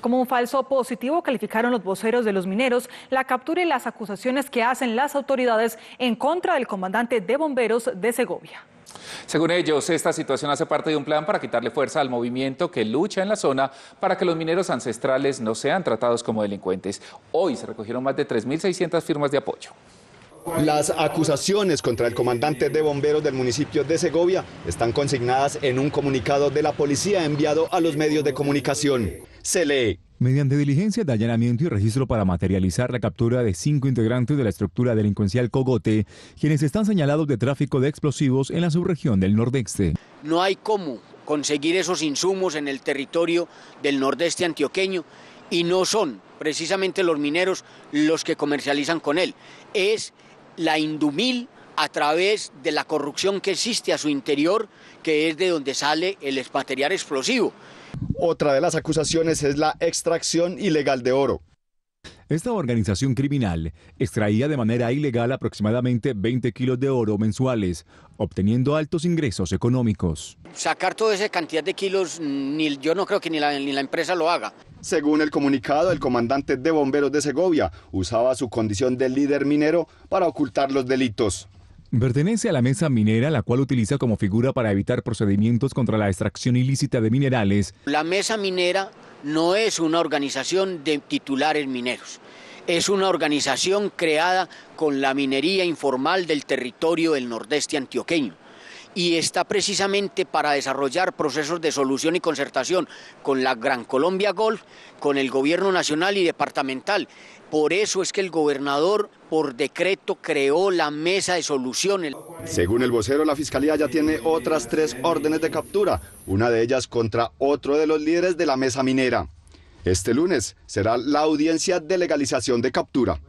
Como un falso positivo calificaron los voceros de los mineros la captura y las acusaciones que hacen las autoridades en contra del comandante de bomberos de Segovia. Según ellos, esta situación hace parte de un plan para quitarle fuerza al movimiento que lucha en la zona para que los mineros ancestrales no sean tratados como delincuentes. Hoy se recogieron más de 3.600 firmas de apoyo. Las acusaciones contra el comandante de bomberos del municipio de Segovia están consignadas en un comunicado de la policía enviado a los medios de comunicación se lee Mediante diligencia de allanamiento y registro para materializar la captura de cinco integrantes de la estructura delincuencial Cogote, quienes están señalados de tráfico de explosivos en la subregión del Nordeste. No hay cómo conseguir esos insumos en el territorio del Nordeste antioqueño y no son precisamente los mineros los que comercializan con él. Es la Indumil a través de la corrupción que existe a su interior, que es de donde sale el material explosivo. Otra de las acusaciones es la extracción ilegal de oro. Esta organización criminal extraía de manera ilegal aproximadamente 20 kilos de oro mensuales, obteniendo altos ingresos económicos. Sacar toda esa cantidad de kilos, mm, yo no creo que ni la empresa lo haga. Según el comunicado, el comandante de bomberos de Segovia usaba su condición de líder minero para ocultar los delitos. Pertenece a la mesa minera, la cual utiliza como figura para evitar procedimientos contra la extracción ilícita de minerales. La mesa minera no es una organización de titulares mineros, es una organización creada con la minería informal del territorio del nordeste antioqueño y está precisamente para desarrollar procesos de solución y concertación con la Gran Colombia Golf, con el gobierno nacional y departamental. Por eso es que el gobernador por decreto creó la mesa de solución. Según el vocero, la fiscalía ya tiene otras tres órdenes de captura, una de ellas contra otro de los líderes de la mesa minera. Este lunes será la audiencia de legalización de captura.